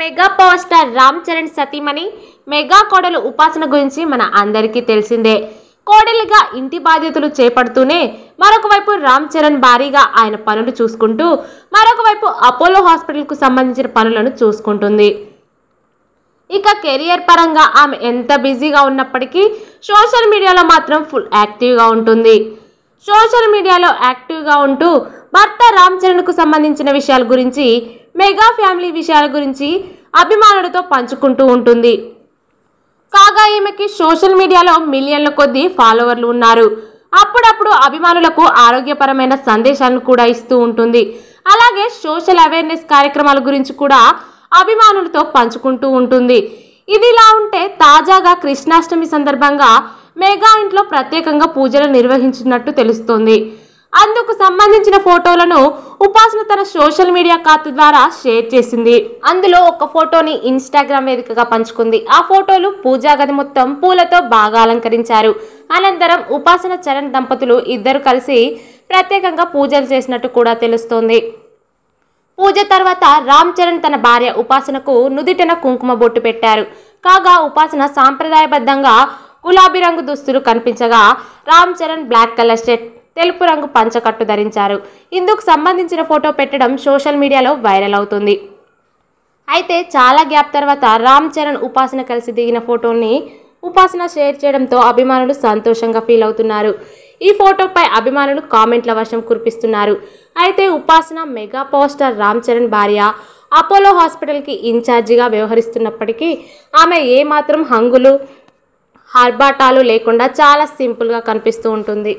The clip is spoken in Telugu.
mega power star Ram Charan సతీమణి మెగా కోడలు ఉపాసన గురించి మన అందరికీ తెలిసిందే కోడలిగా ఇంటి బాధ్యతలు చేపడుతూనే మరొక వైపు రామ్ చరణ్ భారీగా ఆయన పనులు చూసుకుంటూ మరొక వైపు అపోలో హాస్పిటల్కు సంబంధించిన పనులను చూసుకుంటుంది ఇక కెరియర్ పరంగా ఆమె ఎంత బిజీగా ఉన్నప్పటికీ సోషల్ మీడియాలో మాత్రం ఫుల్ యాక్టివ్గా ఉంటుంది సోషల్ మీడియాలో యాక్టివ్గా ఉంటూ భర్త రామ్ చరణ్కు సంబంధించిన విషయాల గురించి మెగా ఫ్యామిలీ విషయాల గురించి అభిమానులతో పంచుకుంటూ ఉంటుంది కాగా ఈమెకి సోషల్ మీడియాలో మిలియన్ల కొద్ది ఫాలోవర్లు ఉన్నారు అప్పుడప్పుడు అభిమానులకు ఆరోగ్యపరమైన సందేశాలను కూడా ఇస్తూ ఉంటుంది అలాగే సోషల్ అవేర్నెస్ కార్యక్రమాల గురించి కూడా అభిమానులతో పంచుకుంటూ ఉంటుంది ఇదిలా ఉంటే తాజాగా కృష్ణాష్టమి సందర్భంగా మెగా ఇంట్లో ప్రత్యేకంగా పూజలు నిర్వహించినట్టు తెలుస్తోంది అందుకు సంబంధించిన ఫోటోలను ఉపాసన తన సోషల్ మీడియా ఖాతా ద్వారా షేర్ చేసింది అందులో ఒక ఫోటోని ఇన్స్టాగ్రామ్ వేదికగా పంచుకుంది ఆ ఫోటోలు పూజా గది మొత్తం పూలతో బాగా అలంకరించారు అనంతరం ఉపాసన చరణ్ దంపతులు ఇద్దరు కలిసి ప్రత్యేకంగా పూజలు చేసినట్టు కూడా తెలుస్తోంది పూజ తర్వాత రామ్ చరణ్ తన భార్య ఉపాసనకు నుదిటన కుంకుమ బొట్టు పెట్టారు కాగా ఉపాసన సాంప్రదాయబద్ధంగా గులాబీ రంగు దుస్తులు కనిపించగా Ram Charan black colour shirt తెలుపు రంగు పంచకట్టు ధరించారు ఇందుకు సంబంధించిన ఫోటో పెట్టడం సోషల్ మీడియాలో వైరల్ అవుతుంది అయితే చాలా గ్యాప్ తర్వాత రామ్ చరణ్ ఉపాసన కలిసి దిగిన ఫోటోని ఉపాసన షేర్ చేయడంతో అభిమానులు సంతోషంగా ఫీల్ అవుతున్నారు ఈ ఫోటోపై అభిమానులు కామెంట్ల వర్షం కురిపిస్తున్నారు అయితే ఉపాసన మెగా పవర్ రామ్ చరణ్ భార్య అపోలో హాస్పిటల్కి ఇన్ఛార్జిగా వ్యవహరిస్తున్నప్పటికీ ఆమె ఏమాత్రం హంగులు హర్బాటాలు లేకుండా చాలా సింపుల్గా కనిపిస్తూ ఉంటుంది